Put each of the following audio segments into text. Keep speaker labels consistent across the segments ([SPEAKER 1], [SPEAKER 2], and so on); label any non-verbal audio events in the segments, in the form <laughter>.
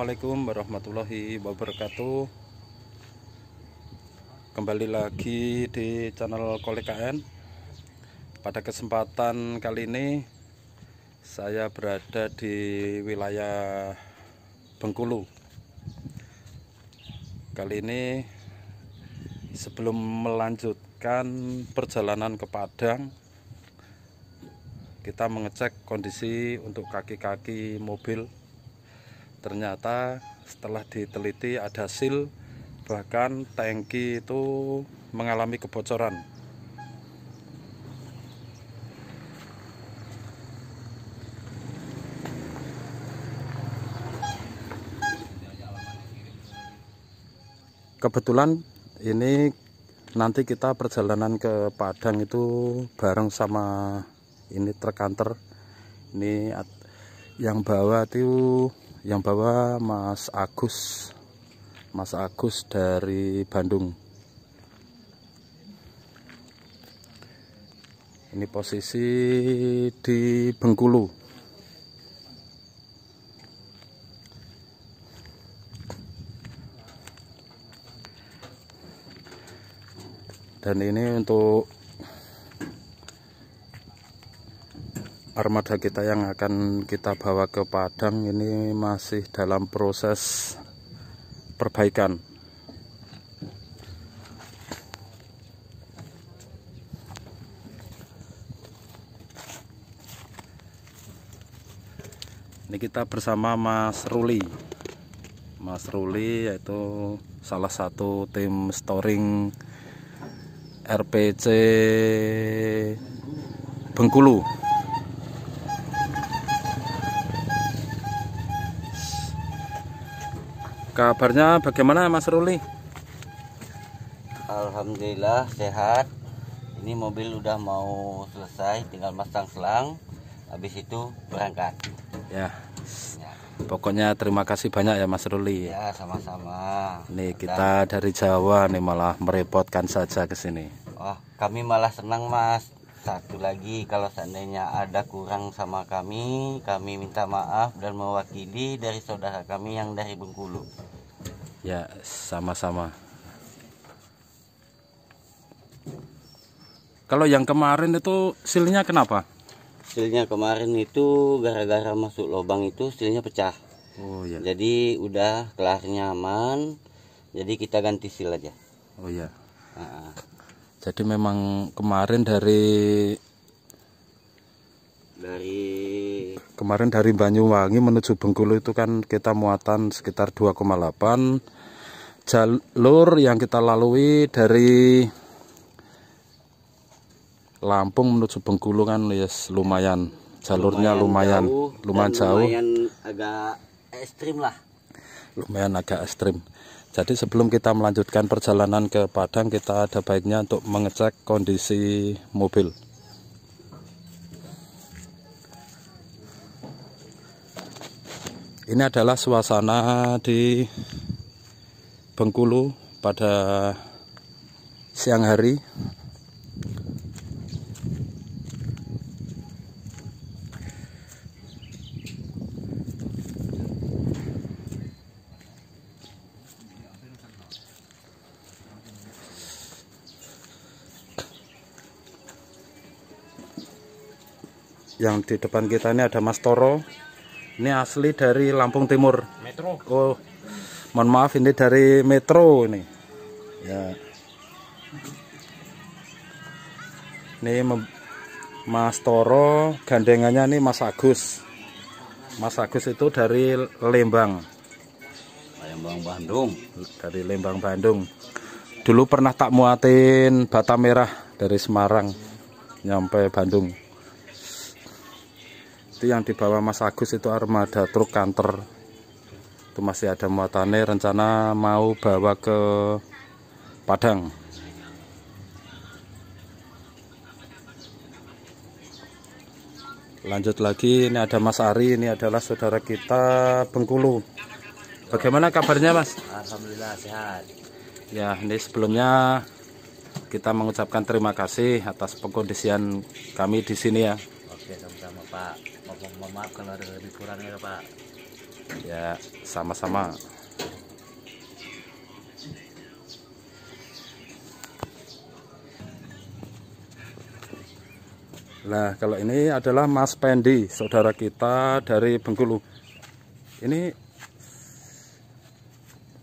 [SPEAKER 1] Assalamualaikum warahmatullahi wabarakatuh Kembali lagi di channel Kole KN Pada kesempatan kali ini Saya berada di wilayah Bengkulu Kali ini Sebelum melanjutkan perjalanan ke Padang Kita mengecek kondisi untuk kaki-kaki mobil ternyata setelah diteliti ada seal bahkan tangki itu mengalami kebocoran kebetulan ini nanti kita perjalanan ke Padang itu bareng sama ini truk kantor ini yang bawa tuh yang bawa Mas Agus Mas Agus dari Bandung ini posisi di Bengkulu dan ini untuk armada kita yang akan kita bawa ke Padang ini masih dalam proses perbaikan ini kita bersama Mas Ruli Mas Ruli yaitu salah satu tim storing RPC Bengkulu Kabarnya bagaimana Mas Ruli?
[SPEAKER 2] Alhamdulillah sehat. Ini mobil udah mau selesai, tinggal masang selang. Habis itu berangkat.
[SPEAKER 1] Ya. ya. Pokoknya terima kasih banyak ya Mas Ruli.
[SPEAKER 2] Ya, sama-sama. Nih kita dari
[SPEAKER 1] Jawa nih malah merepotkan saja ke sini.
[SPEAKER 2] Wah, kami malah senang Mas. Satu lagi, kalau seandainya ada kurang sama kami, kami minta maaf dan mewakili dari saudara kami yang dari Bengkulu
[SPEAKER 1] ya sama-sama kalau yang kemarin itu silnya kenapa
[SPEAKER 2] silnya kemarin itu gara-gara masuk lubang itu silnya pecah oh ya jadi udah kelarnya nyaman. jadi kita ganti sil aja
[SPEAKER 1] oh ya nah. jadi memang kemarin dari dari Kemarin dari Banyuwangi menuju Bengkulu itu kan kita muatan sekitar 2,8. Jalur yang kita lalui dari Lampung menuju Bengkulu kan yes, lumayan jalurnya lumayan lumayan jauh, lumayan jauh. Lumayan
[SPEAKER 2] agak ekstrim lah.
[SPEAKER 1] Lumayan agak ekstrim. Jadi sebelum kita melanjutkan perjalanan ke Padang, kita ada baiknya untuk mengecek kondisi mobil. Ini adalah suasana di Bengkulu pada siang hari. Yang di depan kita ini ada Mas Toro. Ini asli dari Lampung Timur. Metro. Oh, mohon maaf ini dari Metro ini. Ya. Ini Mas Toro, gandengannya ini Mas Agus. Mas Agus itu dari Lembang. Lembang Bandung. Dari Lembang Bandung. Dulu pernah tak muatin bata merah dari Semarang nyampe Bandung itu yang dibawa Mas Agus itu armada truk kantor itu masih ada muatannya rencana mau bawa ke Padang lanjut lagi ini ada Mas Ari ini adalah saudara kita Bengkulu bagaimana kabarnya Mas
[SPEAKER 2] Alhamdulillah sehat
[SPEAKER 1] ya ini sebelumnya kita mengucapkan terima kasih atas pengkondisian kami di sini ya
[SPEAKER 2] Oke sama-sama Pak mohon maaf kalau ada lebih kurangnya Pak
[SPEAKER 1] ya sama-sama Nah, kalau ini adalah Mas Pendi, saudara kita dari Bengkulu. Ini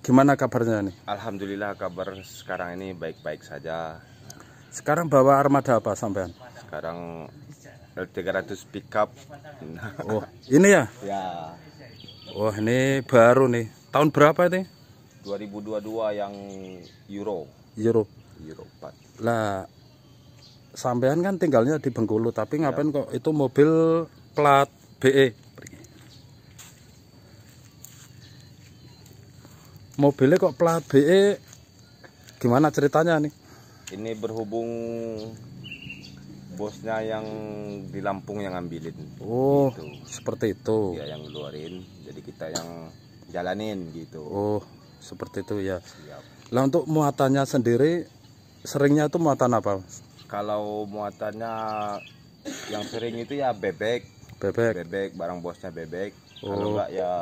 [SPEAKER 1] gimana kabarnya nih?
[SPEAKER 2] Alhamdulillah kabar sekarang ini baik-baik
[SPEAKER 1] saja. Sekarang bawa armada apa sampean? Sekarang 300 pickup. <laughs> Oh, ini ya? Ya. Wah, oh, ini baru nih. Tahun berapa ini?
[SPEAKER 2] 2022 yang Euro.
[SPEAKER 1] Euro. Euro 4. Lah, sampean kan tinggalnya di Bengkulu, tapi ya. ngapain kok itu mobil plat BE? Mobilnya kok plat BE? Gimana ceritanya nih?
[SPEAKER 2] Ini berhubung bosnya yang di Lampung yang
[SPEAKER 1] ngambilin. Oh, gitu. seperti itu. Ya yang ngeluarin, jadi kita yang jalanin gitu. Oh, seperti itu ya. Siap. Nah, untuk muatannya sendiri seringnya itu muatan apa?
[SPEAKER 2] Kalau muatannya yang sering itu ya bebek. Bebek. Bebek barang bosnya bebek. Oh. Kalau enggak ya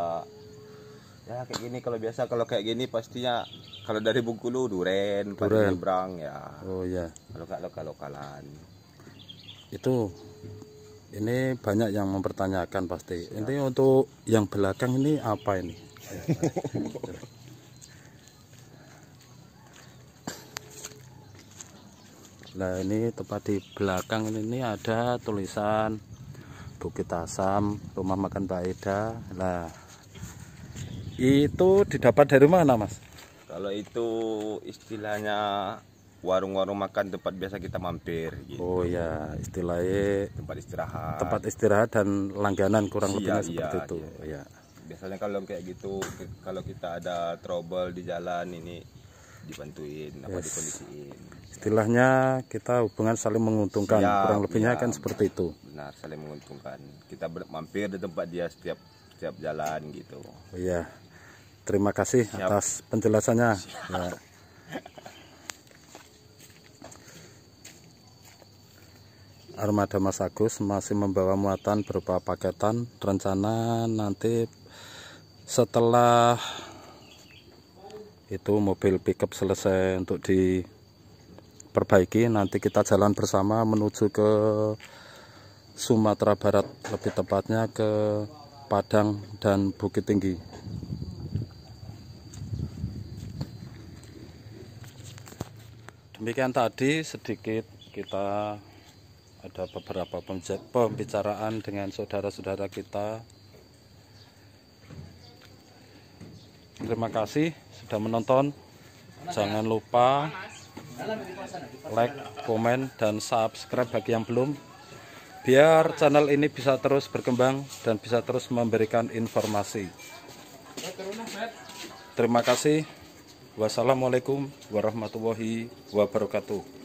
[SPEAKER 2] ya kayak gini kalau biasa kalau kayak gini pastinya kalau dari bungkulu duren, duren. Brang, ya.
[SPEAKER 1] Oh ya. kalau kalau kalan itu ini banyak yang mempertanyakan pasti Siap. ini untuk yang belakang ini apa ini nah ini tepat di belakang ini ada tulisan Bukit Asam rumah makan Pak Eda lah itu didapat dari mana mas
[SPEAKER 2] kalau itu istilahnya warung-warung makan tempat biasa kita mampir gitu. Oh ya, istilahnya tempat istirahat.
[SPEAKER 1] Tempat istirahat dan langganan kurang iya, lebihnya iya, seperti itu.
[SPEAKER 2] Iya. Ya. Biasanya kalau kayak gitu kalau kita ada trouble di jalan ini dibantuin yes. apa dikondisiin.
[SPEAKER 1] Istilahnya kita hubungan saling menguntungkan. Siap, kurang lebihnya iya, kan seperti itu.
[SPEAKER 2] Benar, saling menguntungkan. Kita mampir di tempat dia setiap setiap jalan gitu. Oh
[SPEAKER 1] iya. Terima kasih Siap. atas penjelasannya. Siap. Ya. armada Mas Agus masih membawa muatan berupa paketan rencana nanti setelah itu mobil pickup selesai untuk diperbaiki nanti kita jalan bersama menuju ke Sumatera Barat lebih tepatnya ke Padang dan Bukit Tinggi demikian tadi sedikit kita ada beberapa pembicaraan dengan saudara-saudara kita. Terima kasih sudah menonton. Jangan lupa like, komen, dan subscribe bagi yang belum. Biar channel ini bisa terus berkembang dan bisa terus memberikan informasi. Terima kasih. Wassalamualaikum warahmatullahi wabarakatuh.